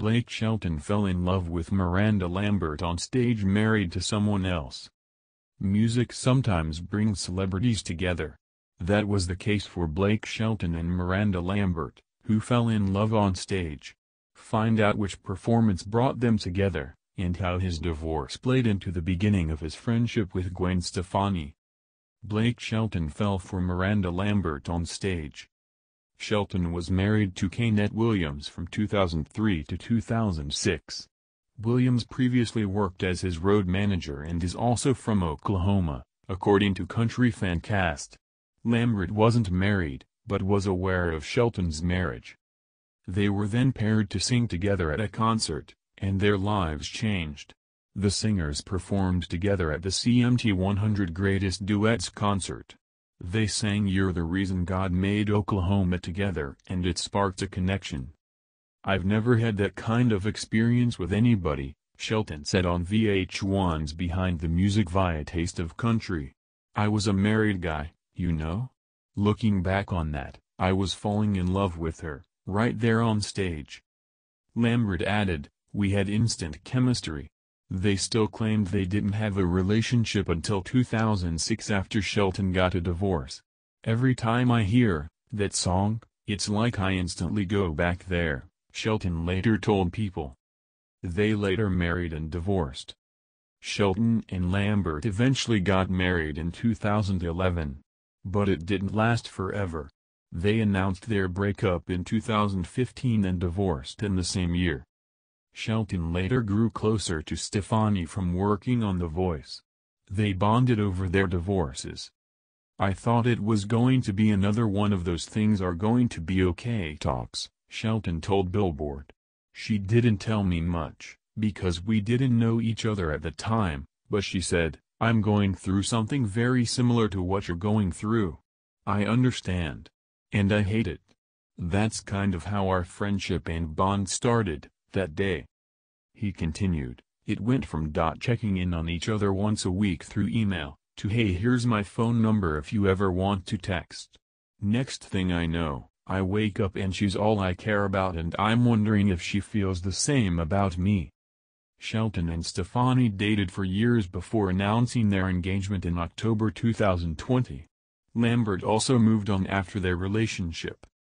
Blake Shelton fell in love with Miranda Lambert on stage married to someone else. Music sometimes brings celebrities together. That was the case for Blake Shelton and Miranda Lambert, who fell in love on stage. Find out which performance brought them together, and how his divorce played into the beginning of his friendship with Gwen Stefani. Blake Shelton fell for Miranda Lambert on stage. Shelton was married to Kaynette Williams from 2003 to 2006. Williams previously worked as his road manager and is also from Oklahoma, according to Country Fancast. Lambert wasn't married, but was aware of Shelton's marriage. They were then paired to sing together at a concert, and their lives changed. The singers performed together at the CMT 100 Greatest Duets concert. They sang You're the Reason God Made Oklahoma together and it sparked a connection. I've never had that kind of experience with anybody, Shelton said on VH1's Behind the Music via Taste of Country. I was a married guy, you know? Looking back on that, I was falling in love with her, right there on stage. Lambert added, we had instant chemistry. They still claimed they didn't have a relationship until 2006 after Shelton got a divorce. Every time I hear that song, it's like I instantly go back there, Shelton later told People. They later married and divorced. Shelton and Lambert eventually got married in 2011. But it didn't last forever. They announced their breakup in 2015 and divorced in the same year. Shelton later grew closer to Stefani from working on The Voice. They bonded over their divorces. I thought it was going to be another one of those things are going to be okay talks, Shelton told Billboard. She didn't tell me much, because we didn't know each other at the time, but she said, I'm going through something very similar to what you're going through. I understand. And I hate it. That's kind of how our friendship and bond started, that day, he continued, it went from checking in on each other once a week through email, to hey here's my phone number if you ever want to text. Next thing I know, I wake up and she's all I care about and I'm wondering if she feels the same about me. Shelton and Stefani dated for years before announcing their engagement in October 2020. Lambert also moved on after their relationship.